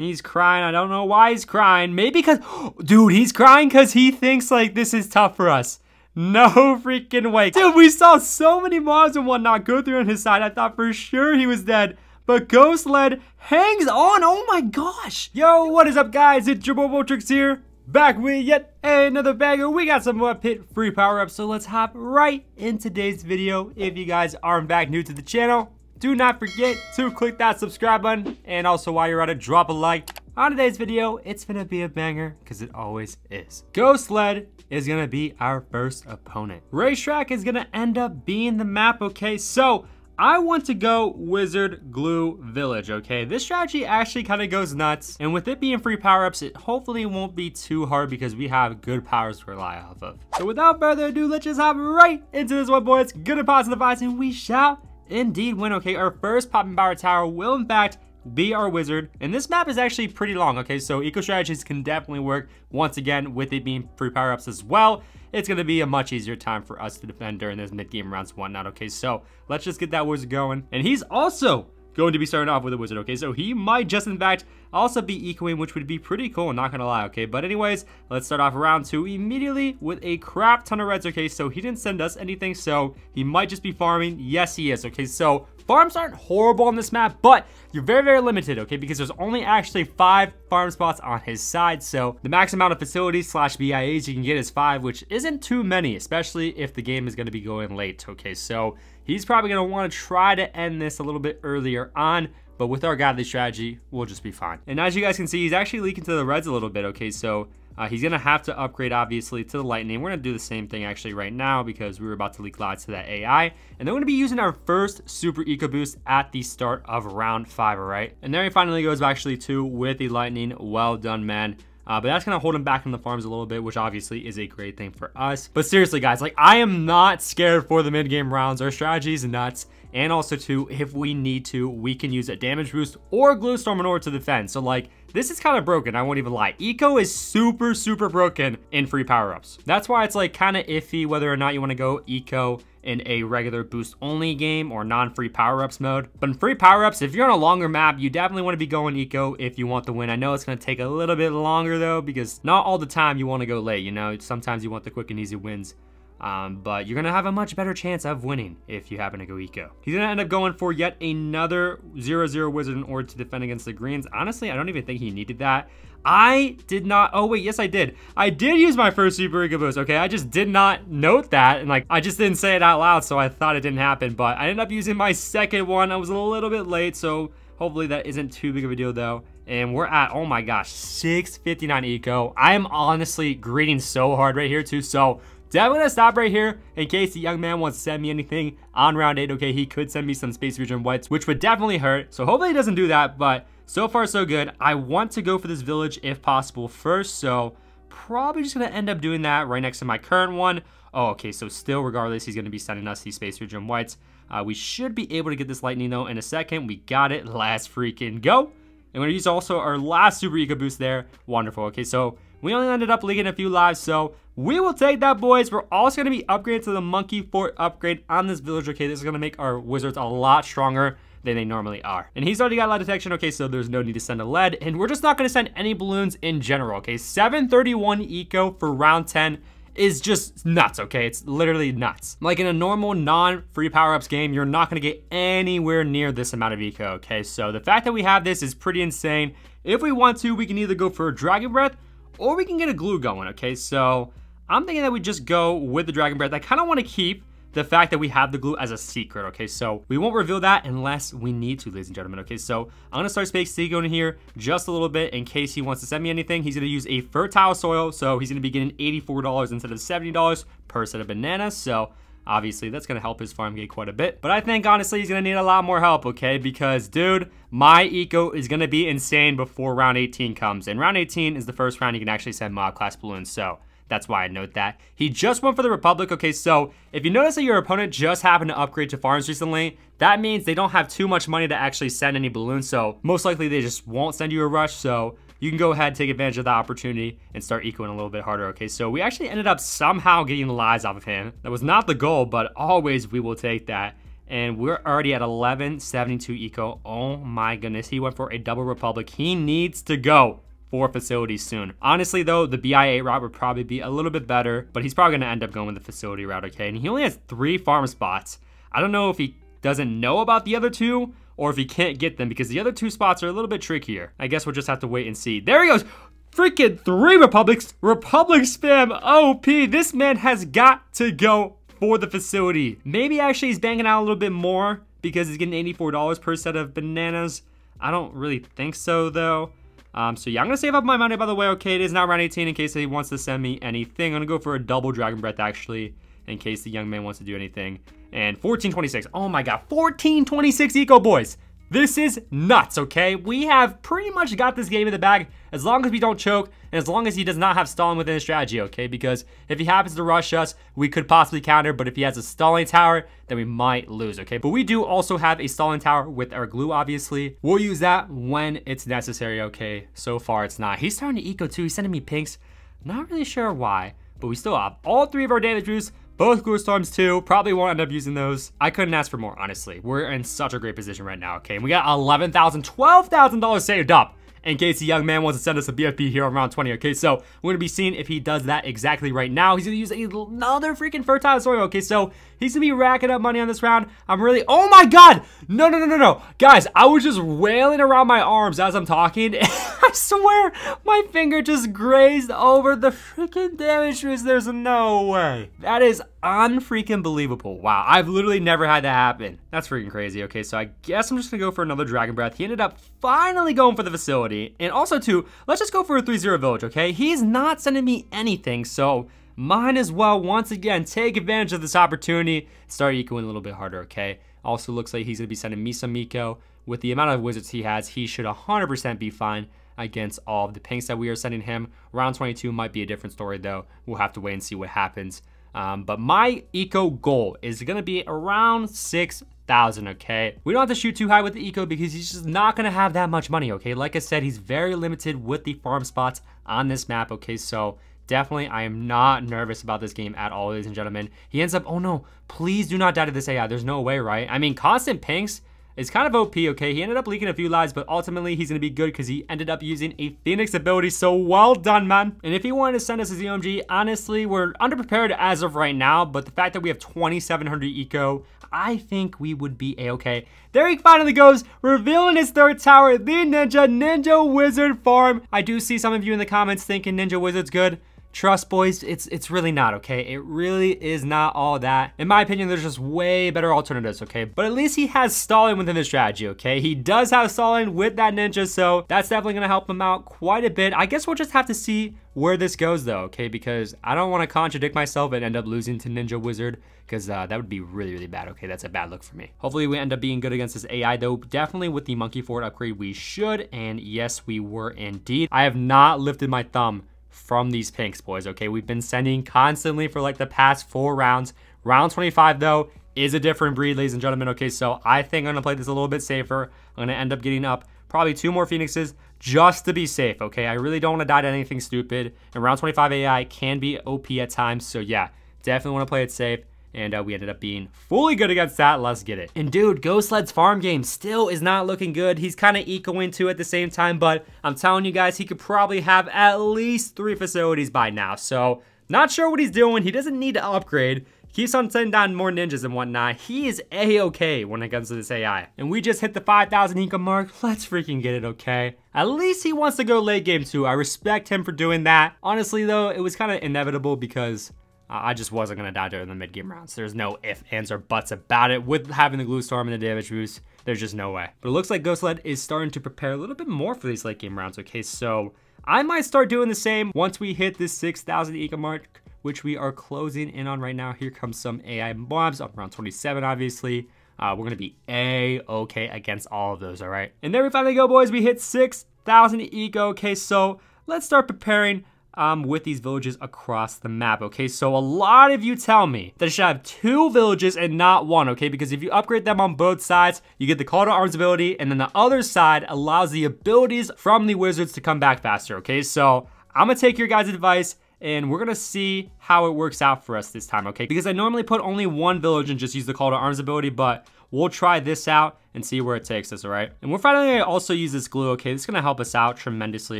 He's crying. I don't know why he's crying. Maybe because, dude, he's crying because he thinks like this is tough for us. No freaking way. Dude, we saw so many mobs and whatnot go through on his side. I thought for sure he was dead. But Ghost Led hangs on. Oh my gosh. Yo, what is up, guys? It's your Bobo Tricks here. Back with yet another banger. We got some more pit free power up. So let's hop right in today's video. If you guys are not back new to the channel, do not forget to click that subscribe button. And also while you're at it, drop a like. On today's video, it's gonna be a banger because it always is. Ghost Led is gonna be our first opponent. Racetrack is gonna end up being the map, okay? So I want to go Wizard Glue Village, okay? This strategy actually kind of goes nuts, and with it being free power-ups, it hopefully won't be too hard because we have good powers to rely off of. So without further ado, let's just hop right into this one, boys. Good and positive vibes, and we shall indeed win, okay? Our first Poppin' Power Tower will in fact be our wizard. And this map is actually pretty long, okay? So eco strategies can definitely work once again with it being free power-ups as well. It's gonna be a much easier time for us to defend during those mid-game rounds whatnot, okay? So let's just get that wizard going. And he's also going to be starting off with a wizard, okay? So he might just, in fact, also be Equine, which would be pretty cool, not gonna lie, okay? But anyways, let's start off round two immediately with a crap ton of reds, okay? So he didn't send us anything, so he might just be farming. Yes, he is, okay? So farms aren't horrible on this map, but you're very, very limited, okay? Because there's only actually five farm spots on his side, so the max amount of facilities slash BIAs you can get is five, which isn't too many, especially if the game is gonna be going late, okay? So He's probably gonna wanna try to end this a little bit earlier on, but with our godly strategy, we'll just be fine. And as you guys can see, he's actually leaking to the reds a little bit, okay? So uh, he's gonna have to upgrade obviously to the lightning. We're gonna do the same thing actually right now because we were about to leak lots to that AI. And then we're gonna be using our first super eco boost at the start of round five, all right? And there he finally goes actually to with the lightning. Well done, man. Uh, but that's gonna hold him back in the farms a little bit, which obviously is a great thing for us. But seriously, guys, like I am not scared for the mid-game rounds. Our strategy is nuts. And also too, if we need to, we can use a damage boost or storm in order to defend. So like, this is kind of broken, I won't even lie. Eco is super, super broken in free power-ups. That's why it's like kind of iffy whether or not you want to go Eco in a regular boost only game or non-free power-ups mode. But in free power-ups, if you're on a longer map, you definitely want to be going eco if you want the win. I know it's going to take a little bit longer though, because not all the time you want to go late, you know? Sometimes you want the quick and easy wins. Um, but you're gonna have a much better chance of winning if you happen to go eco. He's gonna end up going for yet another 0-0 wizard in order to defend against the greens. Honestly, I don't even think he needed that. I did not, oh wait, yes I did. I did use my first Super Ego Boost, okay? I just did not note that and like, I just didn't say it out loud so I thought it didn't happen, but I ended up using my second one. I was a little bit late, so hopefully that isn't too big of a deal though. And we're at, oh my gosh, 659 Eco. I am honestly greeting so hard right here too, so Definitely gonna stop right here in case the young man wants to send me anything on round eight. Okay, he could send me some Space Fusion Whites, which would definitely hurt. So hopefully he doesn't do that, but so far, so good. I want to go for this village if possible first, so probably just gonna end up doing that right next to my current one. Oh, okay, so still regardless, he's gonna be sending us these Space region Whites. Uh, we should be able to get this Lightning though in a second. We got it, Last freaking go. And we're gonna use also our last Super Eco Boost there. Wonderful, okay, so we only ended up leaking a few lives, so we will take that, boys. We're also gonna be upgrading to the Monkey Fort upgrade on this village, okay? This is gonna make our wizards a lot stronger than they normally are. And he's already got a lot of detection, okay, so there's no need to send a lead, and we're just not gonna send any balloons in general, okay? 731 eco for round 10, is just nuts, okay? It's literally nuts. Like in a normal non-free power-ups game, you're not gonna get anywhere near this amount of eco, okay? So the fact that we have this is pretty insane. If we want to, we can either go for a Dragon Breath or we can get a glue going, okay? So I'm thinking that we just go with the Dragon Breath. I kinda wanna keep the fact that we have the glue as a secret, okay? So we won't reveal that unless we need to, ladies and gentlemen, okay? So I'm gonna start Space Seago in here just a little bit in case he wants to send me anything. He's gonna use a fertile soil, so he's gonna be getting $84 instead of $70 per set of bananas, so Obviously, that's gonna help his farm get quite a bit. But I think, honestly, he's gonna need a lot more help, okay? Because, dude, my eco is gonna be insane before round 18 comes. And round 18 is the first round you can actually send mob class balloons, so that's why I note that. He just went for the Republic. Okay, so if you notice that your opponent just happened to upgrade to farms recently, that means they don't have too much money to actually send any balloons. So most likely they just won't send you a rush. So you can go ahead, take advantage of that opportunity and start ecoing a little bit harder, okay? So we actually ended up somehow getting the lies off of him. That was not the goal, but always we will take that. And we're already at 1172 eco. Oh my goodness, he went for a double republic. He needs to go for facilities soon. Honestly though, the BIA route would probably be a little bit better, but he's probably gonna end up going with the facility route, okay? And he only has three farm spots. I don't know if he doesn't know about the other two or if he can't get them because the other two spots are a little bit trickier. I guess we'll just have to wait and see. There he goes. Freaking three Republics, Republic spam OP. This man has got to go for the facility. Maybe actually he's banging out a little bit more because he's getting $84 per set of bananas. I don't really think so though. Um, so yeah, I'm going to save up my money, by the way. Okay, it is now round 18 in case he wants to send me anything. I'm going to go for a double Dragon Breath, actually, in case the young man wants to do anything. And 1426. Oh my god, 1426 Eco Boys. This is nuts, okay? We have pretty much got this game in the bag as long as we don't choke and as long as he does not have stalling within his strategy, okay? Because if he happens to rush us, we could possibly counter, but if he has a stalling tower, then we might lose, okay? But we do also have a stalling tower with our glue, obviously. We'll use that when it's necessary, okay? So far, it's not. He's starting to eco too. He's sending me pinks. Not really sure why, but we still have all three of our damage boosts both glue storms too. Probably won't end up using those. I couldn't ask for more, honestly. We're in such a great position right now, okay? And we got $11,000, $12,000 saved up in case the young man wants to send us a BFP here on round 20, okay? So we're gonna be seeing if he does that exactly right now. He's gonna use another freaking fertile soil, okay? So He's gonna be racking up money on this round. I'm really, oh my God. No, no, no, no, no. Guys, I was just wailing around my arms as I'm talking. I swear, my finger just grazed over the freaking damage trees. There's no way. That is unfreaking believable. Wow, I've literally never had that happen. That's freaking crazy. Okay, so I guess I'm just gonna go for another Dragon Breath. He ended up finally going for the facility. And also too, let's just go for a 3-0 village, okay? He's not sending me anything, so might as well once again take advantage of this opportunity. Start ecoing a little bit harder, okay? Also looks like he's going to be sending Misa Miko. With the amount of wizards he has, he should 100% be fine against all of the pinks that we are sending him. Round 22 might be a different story though. We'll have to wait and see what happens. Um, but my eco goal is gonna be around 6,000, okay? We don't have to shoot too high with the eco because he's just not gonna have that much money, okay? Like I said, he's very limited with the farm spots on this map, okay? So Definitely, I am not nervous about this game at all, ladies and gentlemen. He ends up, oh no, please do not die to this AI. There's no way, right? I mean, constant pinks is kind of OP, okay? He ended up leaking a few lives, but ultimately he's gonna be good because he ended up using a Phoenix ability, so well done, man. And if he wanted to send us his EMG, honestly, we're underprepared as of right now, but the fact that we have 2,700 eco, I think we would be a-okay. There he finally goes, revealing his third tower, the Ninja Ninja Wizard Farm. I do see some of you in the comments thinking Ninja Wizard's good. Trust boys, it's it's really not, okay? It really is not all that. In my opinion, there's just way better alternatives, okay? But at least he has Stalin within this strategy, okay? He does have Stalin with that ninja, so that's definitely gonna help him out quite a bit. I guess we'll just have to see where this goes though, okay? Because I don't wanna contradict myself and end up losing to Ninja Wizard, because uh, that would be really, really bad, okay? That's a bad look for me. Hopefully we end up being good against this AI though. Definitely with the Monkey Ford upgrade, we should, and yes, we were indeed. I have not lifted my thumb from these pinks, boys, okay? We've been sending constantly for like the past four rounds. Round 25, though, is a different breed, ladies and gentlemen, okay? So I think I'm gonna play this a little bit safer. I'm gonna end up getting up probably two more Phoenixes just to be safe, okay? I really don't wanna die to anything stupid. And round 25 AI can be OP at times, so yeah, definitely wanna play it safe and uh, we ended up being fully good against that. Let's get it. And dude, Ghost Led's farm game still is not looking good. He's kind of ecoing too at the same time, but I'm telling you guys, he could probably have at least three facilities by now. So not sure what he's doing. He doesn't need to upgrade. Keeps on sending down more ninjas and whatnot. He is a-okay when it comes to this AI. And we just hit the 5,000 income mark. Let's freaking get it, okay? At least he wants to go late game too. I respect him for doing that. Honestly though, it was kind of inevitable because I just wasn't going to die during the mid-game rounds. There's no if, ands, or buts about it. With having the glue storm and the damage boost, there's just no way. But it looks like Ghost Lead is starting to prepare a little bit more for these late-game rounds, okay? So I might start doing the same once we hit this 6,000 eco mark, which we are closing in on right now. Here comes some AI mobs up around 27, obviously. Uh, we're going to be A-okay against all of those, all right? And there we finally go, boys. We hit 6,000 eco, okay? So let's start preparing um, with these villages across the map, okay? So a lot of you tell me that I should have two villages and not one, okay? Because if you upgrade them on both sides, you get the call to arms ability, and then the other side allows the abilities from the wizards to come back faster, okay? So I'm gonna take your guys' advice and we're gonna see how it works out for us this time, okay? Because I normally put only one village and just use the call to arms ability, but We'll try this out and see where it takes us, all right? And we're finally gonna also use this glue, okay? This is gonna help us out tremendously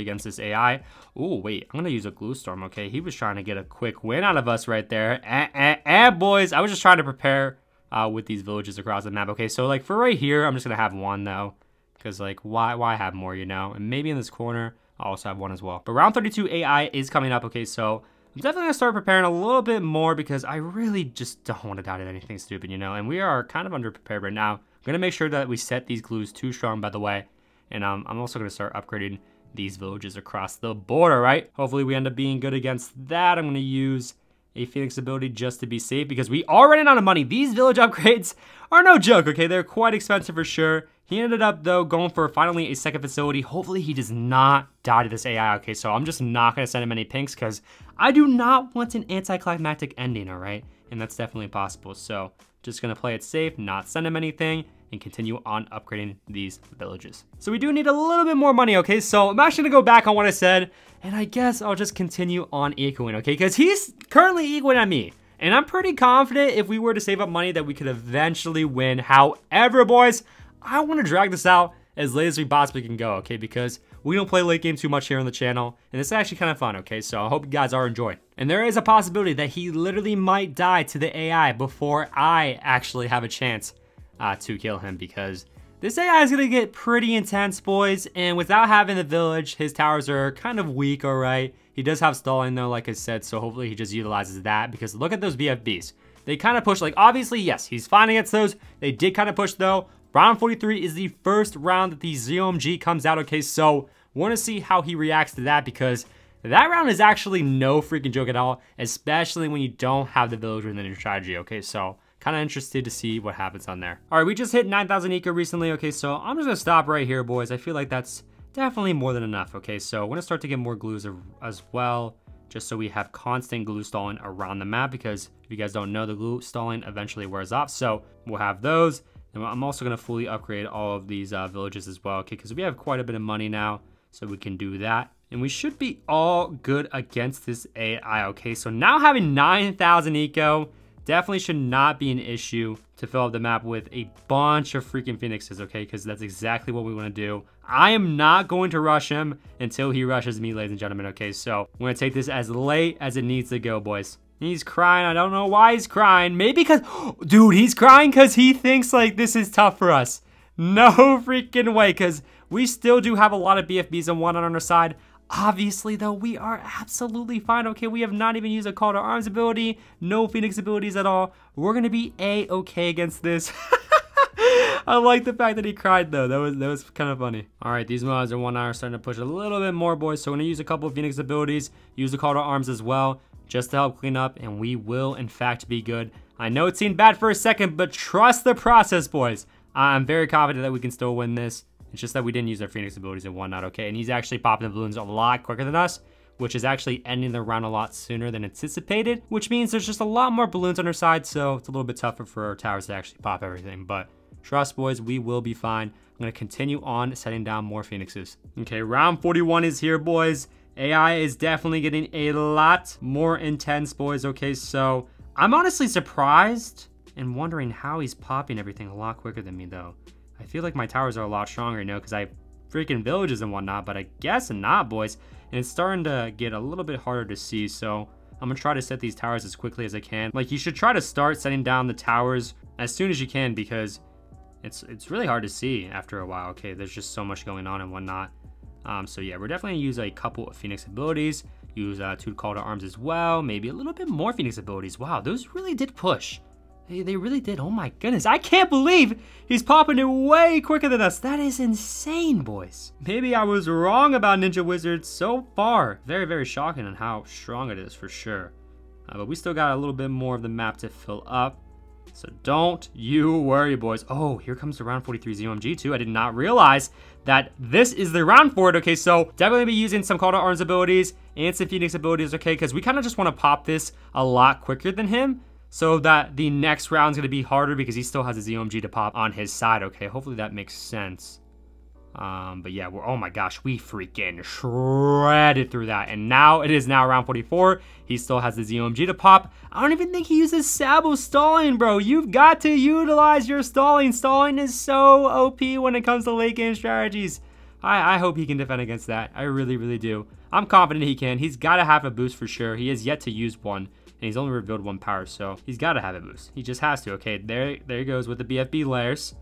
against this AI. Oh, wait, I'm gonna use a glue storm, okay? He was trying to get a quick win out of us right there. Eh, eh, eh, boys, I was just trying to prepare uh, with these villages across the map, okay? So, like, for right here, I'm just gonna have one, though. Because, like, why, why have more, you know? And maybe in this corner, i also have one as well. But round 32 AI is coming up, okay? So I'm definitely gonna start preparing a little bit more because I really just don't want to die to anything stupid, you know? And we are kind of underprepared right now. I'm gonna make sure that we set these glues too strong, by the way. And um, I'm also gonna start upgrading these villages across the border, right? Hopefully we end up being good against that. I'm gonna use a Phoenix ability just to be safe because we are running out of money. These village upgrades are no joke, okay? They're quite expensive for sure. He ended up, though, going for finally a second facility. Hopefully he does not die to this AI, okay? So I'm just not going to send him any pinks because I do not want an anticlimactic ending, all right? And that's definitely possible. So just going to play it safe, not send him anything and continue on upgrading these villages. So we do need a little bit more money, okay? So I'm actually gonna go back on what I said, and I guess I'll just continue on equaling, okay? Because he's currently equaling at me. And I'm pretty confident if we were to save up money that we could eventually win. However, boys, I wanna drag this out as late as we possibly can go, okay? Because we don't play late game too much here on the channel, and it's actually kind of fun, okay? So I hope you guys are enjoying. And there is a possibility that he literally might die to the AI before I actually have a chance uh, to kill him because this AI is gonna get pretty intense, boys, and without having the village, his towers are kind of weak, all right? He does have stalling though, like I said, so hopefully he just utilizes that because look at those BFBs. They kind of push, like obviously, yes, he's fine against those. They did kind of push though. Round 43 is the first round that the ZOMG comes out, okay? So wanna see how he reacts to that because that round is actually no freaking joke at all, especially when you don't have the village within your strategy, okay? So Kind of interested to see what happens on there. All right, we just hit 9,000 eco recently. Okay, so I'm just gonna stop right here, boys. I feel like that's definitely more than enough. Okay, so we're gonna start to get more glues as well, just so we have constant glue stalling around the map because if you guys don't know, the glue stalling eventually wears off. So we'll have those. And I'm also gonna fully upgrade all of these uh, villages as well, okay? Because we have quite a bit of money now, so we can do that. And we should be all good against this AI, okay? So now having 9,000 eco, Definitely should not be an issue to fill up the map with a bunch of freaking Phoenixes, okay? Because that's exactly what we want to do. I am not going to rush him until he rushes me, ladies and gentlemen, okay? So I'm going to take this as late as it needs to go, boys. He's crying. I don't know why he's crying. Maybe because, dude, he's crying because he thinks like this is tough for us. No freaking way, because we still do have a lot of BFBs and one on our side. Obviously, though, we are absolutely fine, okay? We have not even used a Call to Arms ability, no Phoenix abilities at all. We're gonna be A-okay against this. I like the fact that he cried though. That was that was kind of funny. All right, these mods are one hour starting to push a little bit more, boys. So we're gonna use a couple of Phoenix abilities, use the Call to Arms as well, just to help clean up, and we will in fact be good. I know it seemed bad for a second, but trust the process, boys. I'm very confident that we can still win this. It's just that we didn't use our Phoenix abilities and whatnot, okay? And he's actually popping the balloons a lot quicker than us, which is actually ending the round a lot sooner than anticipated, which means there's just a lot more balloons on her side, so it's a little bit tougher for our towers to actually pop everything, but trust boys, we will be fine. I'm gonna continue on setting down more Phoenixes. Okay, round 41 is here, boys. AI is definitely getting a lot more intense, boys, okay? So I'm honestly surprised and wondering how he's popping everything a lot quicker than me, though. I feel like my towers are a lot stronger, you know, because I freaking villages and whatnot, but I guess not, boys. And it's starting to get a little bit harder to see, so I'm gonna try to set these towers as quickly as I can. Like, you should try to start setting down the towers as soon as you can because it's it's really hard to see after a while. Okay, there's just so much going on and whatnot. Um, so yeah, we're definitely gonna use a couple of Phoenix abilities, use uh, two call to arms as well, maybe a little bit more Phoenix abilities. Wow, those really did push. They, they really did. Oh my goodness. I can't believe he's popping it way quicker than us. That is insane, boys. Maybe I was wrong about Ninja Wizard so far. Very, very shocking on how strong it is for sure. Uh, but we still got a little bit more of the map to fill up. So don't you worry, boys. Oh, here comes the round 43 ZOMG too. I did not realize that this is the round for it. Okay, so definitely be using some Call to Arms abilities and some Phoenix abilities, okay? Because we kind of just want to pop this a lot quicker than him so that the next round's gonna be harder because he still has his EMG to pop on his side. Okay, hopefully that makes sense. Um, but yeah, we're, oh my gosh, we freaking shredded through that. And now it is now round 44. He still has his EMG to pop. I don't even think he uses Sabo stalling, bro. You've got to utilize your stalling. Stalling is so OP when it comes to late game strategies. I, I hope he can defend against that. I really, really do. I'm confident he can. He's got to have a boost for sure. He has yet to use one and he's only revealed one power, so he's got to have it boost. He just has to. Okay, there, there he goes with the BFB layers.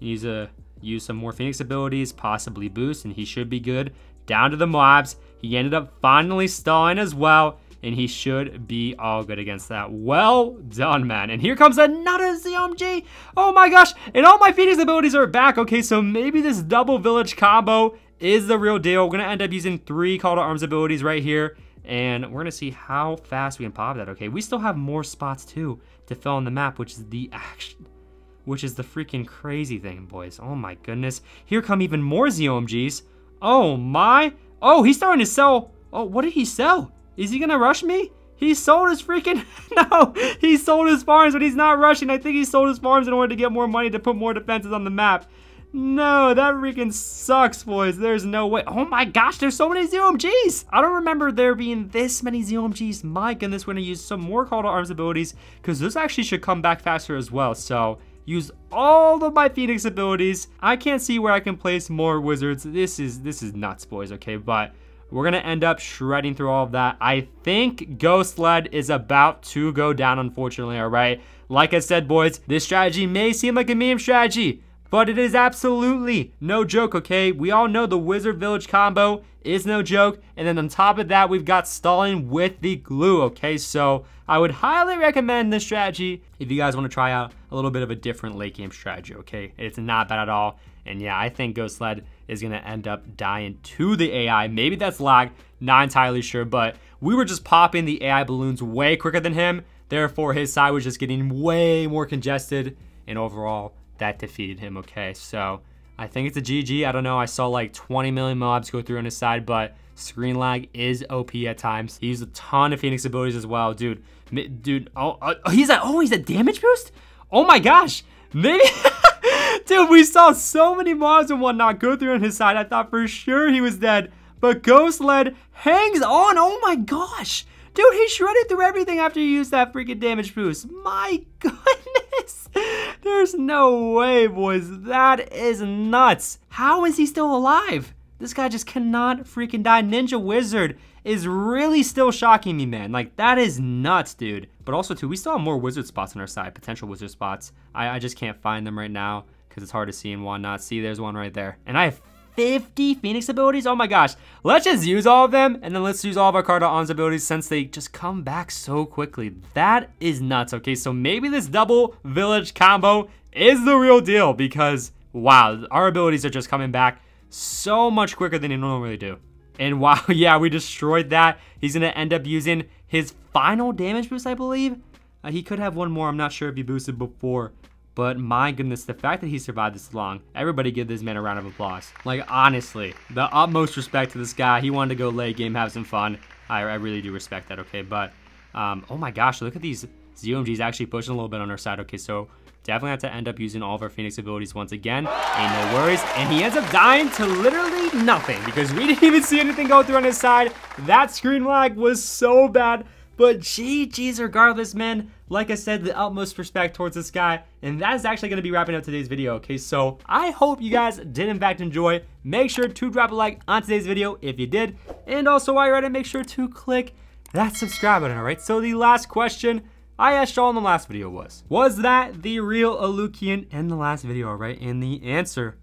He needs to uh, use some more Phoenix abilities, possibly boost, and he should be good. Down to the mobs. He ended up finally stalling as well, and he should be all good against that. Well done, man. And here comes another ZMG. Oh my gosh, and all my Phoenix abilities are back. Okay, so maybe this double village combo is the real deal. We're going to end up using three Call to Arms abilities right here and we're gonna see how fast we can pop that, okay? We still have more spots too to fill on the map, which is the action, which is the freaking crazy thing, boys. Oh my goodness. Here come even more ZOMGs. Oh my, oh, he's starting to sell. Oh, what did he sell? Is he gonna rush me? He sold his freaking, no, he sold his farms, but he's not rushing. I think he sold his farms in order to get more money to put more defenses on the map. No, that freaking sucks, boys. There's no way. Oh my gosh, there's so many ZOMGs. I don't remember there being this many ZOMGs. My goodness, we're gonna use some more Call to Arms abilities because this actually should come back faster as well. So use all of my Phoenix abilities. I can't see where I can place more wizards. This is, this is nuts, boys, okay? But we're gonna end up shredding through all of that. I think Ghost Sled is about to go down, unfortunately, all right? Like I said, boys, this strategy may seem like a meme strategy, but it is absolutely no joke, okay? We all know the Wizard Village combo is no joke, and then on top of that, we've got Stalling with the glue, okay? So I would highly recommend this strategy if you guys wanna try out a little bit of a different late game strategy, okay? It's not bad at all. And yeah, I think Ghost Sled is gonna end up dying to the AI. Maybe that's lag, not entirely sure, but we were just popping the AI balloons way quicker than him. Therefore, his side was just getting way more congested. And overall, that defeated him, okay? So I think it's a GG. I don't know. I saw like 20 million mobs go through on his side, but screen lag is OP at times. He used a ton of Phoenix abilities as well, dude. Dude, oh, oh, oh he's at, oh, he's a damage boost? Oh my gosh. Maybe, dude, we saw so many mobs and whatnot go through on his side. I thought for sure he was dead, but Ghost Lead hangs on. Oh my gosh. Dude, he shredded through everything after he used that freaking damage boost. My goodness. There's no way, boys. That is nuts. How is he still alive? This guy just cannot freaking die. Ninja Wizard is really still shocking me, man. Like, that is nuts, dude. But also, too, we still have more wizard spots on our side, potential wizard spots. I, I just can't find them right now because it's hard to see and whatnot. See, there's one right there. And I have 50 Phoenix abilities? Oh my gosh. Let's just use all of them, and then let's use all of our Cardaon's abilities since they just come back so quickly. That is nuts, okay? So maybe this double village combo is the real deal because, wow, our abilities are just coming back so much quicker than they normally do. And wow, yeah, we destroyed that. He's gonna end up using his final damage boost, I believe. Uh, he could have one more, I'm not sure if he boosted before. But my goodness, the fact that he survived this long, everybody give this man a round of applause. Like, honestly, the utmost respect to this guy. He wanted to go late game, have some fun. I, I really do respect that, okay? But, um, oh my gosh, look at these ZOMGs actually pushing a little bit on our side. Okay, so definitely have to end up using all of our Phoenix abilities once again. Ain't no worries. And he ends up dying to literally nothing because we didn't even see anything go through on his side. That screen lag was so bad. But GG's regardless, man. Like I said, the utmost respect towards this guy. And that is actually going to be wrapping up today's video, okay? So I hope you guys did in fact enjoy. Make sure to drop a like on today's video if you did. And also while you're at it, make sure to click that subscribe button, alright? So the last question I asked y'all in the last video was, was that the real Alukian in the last video, alright? And the answer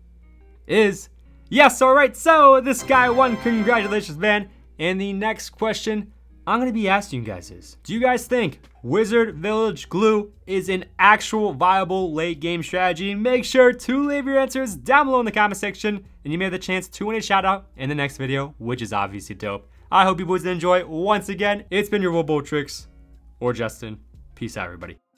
is yes, alright. So this guy won. Congratulations, man. And the next question I'm gonna be asking you guys this. Do you guys think Wizard Village Glue is an actual viable late game strategy? Make sure to leave your answers down below in the comment section and you may have the chance to win a shout out in the next video, which is obviously dope. I hope you boys enjoy. Once again, it's been your World Bowl Tricks or Justin. Peace out, everybody.